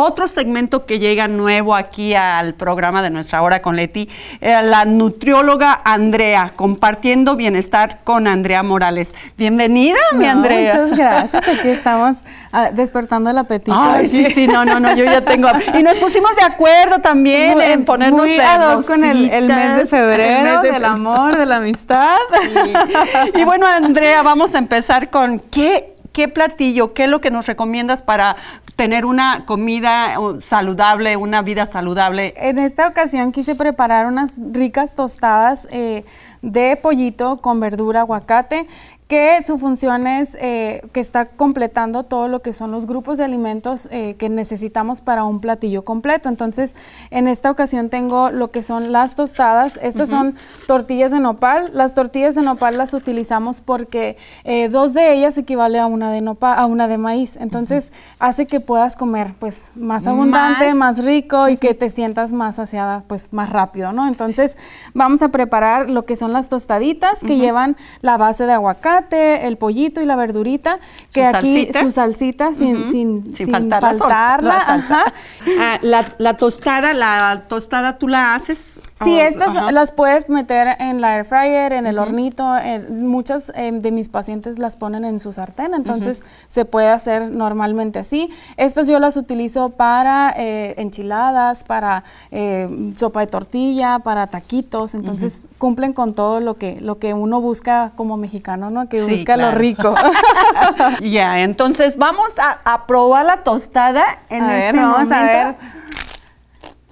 otro segmento que llega nuevo aquí al programa de Nuestra Hora con Leti, eh, la nutrióloga Andrea, compartiendo bienestar con Andrea Morales. Bienvenida, mi Andrea. Muchas gracias, aquí estamos ah, despertando el apetito. Ay, sí, sí, no, no, no, yo ya tengo. Y nos pusimos de acuerdo también en ponernos muy ad con el, mes de febrero, del amor, de la amistad. Y bueno, Andrea, vamos a empezar con qué ¿qué platillo, qué es lo que nos recomiendas para tener una comida saludable, una vida saludable? En esta ocasión quise preparar unas ricas tostadas eh, de pollito con verdura, aguacate que su función es eh, que está completando todo lo que son los grupos de alimentos eh, que necesitamos para un platillo completo. Entonces, en esta ocasión tengo lo que son las tostadas. Estas son tortillas de nopal. Las tortillas de nopal las utilizamos porque eh, dos de ellas equivale a una de nopal, a una de maíz. Entonces, hace que puedas comer pues más abundante, más, rico y que te sientas más saciada pues más rápido, ¿no? Entonces, vamos a preparar lo que son las tostaditas que llevan la base de aguacate el pollito y la verdurita, que aquí su salsita sin, faltarla. La, salsa. Ah, la, tostada, la tostada tú la haces. Sí, estas las puedes meter en la air fryer, en el hornito. muchas em, de mis pacientes las ponen en su sartén, entonces se puede hacer normalmente así. Estas yo las utilizo para eh, enchiladas, para eh, sopa de tortilla, para taquitos, entonces cumplen con todo lo que, lo que uno busca como mexicano, ¿no? que sí, busca lo rico. ya, entonces vamos a, probar la tostada en este momento. a ver.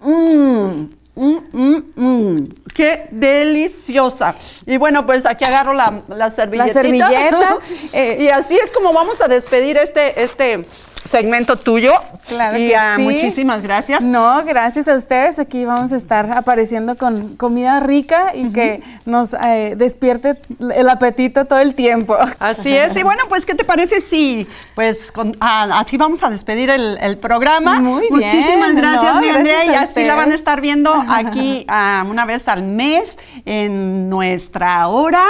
Mmm, mmm, mmm, qué deliciosa. Y bueno, pues aquí agarro la, servilletita. servilleta. Eh, y así es como vamos a despedir este, este segmento tuyo. Claro y muchísimas gracias. No, gracias a ustedes. Aquí vamos a estar apareciendo con comida rica y que nos eh, despierte el apetito todo el tiempo. Así es. Y bueno, pues, ¿qué te parece si, pues, así vamos a despedir el, programa? Muy bien. Muchísimas gracias, Andrea. Y así la van a estar viendo aquí ah, una vez al mes en nuestra hora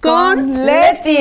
con Leti.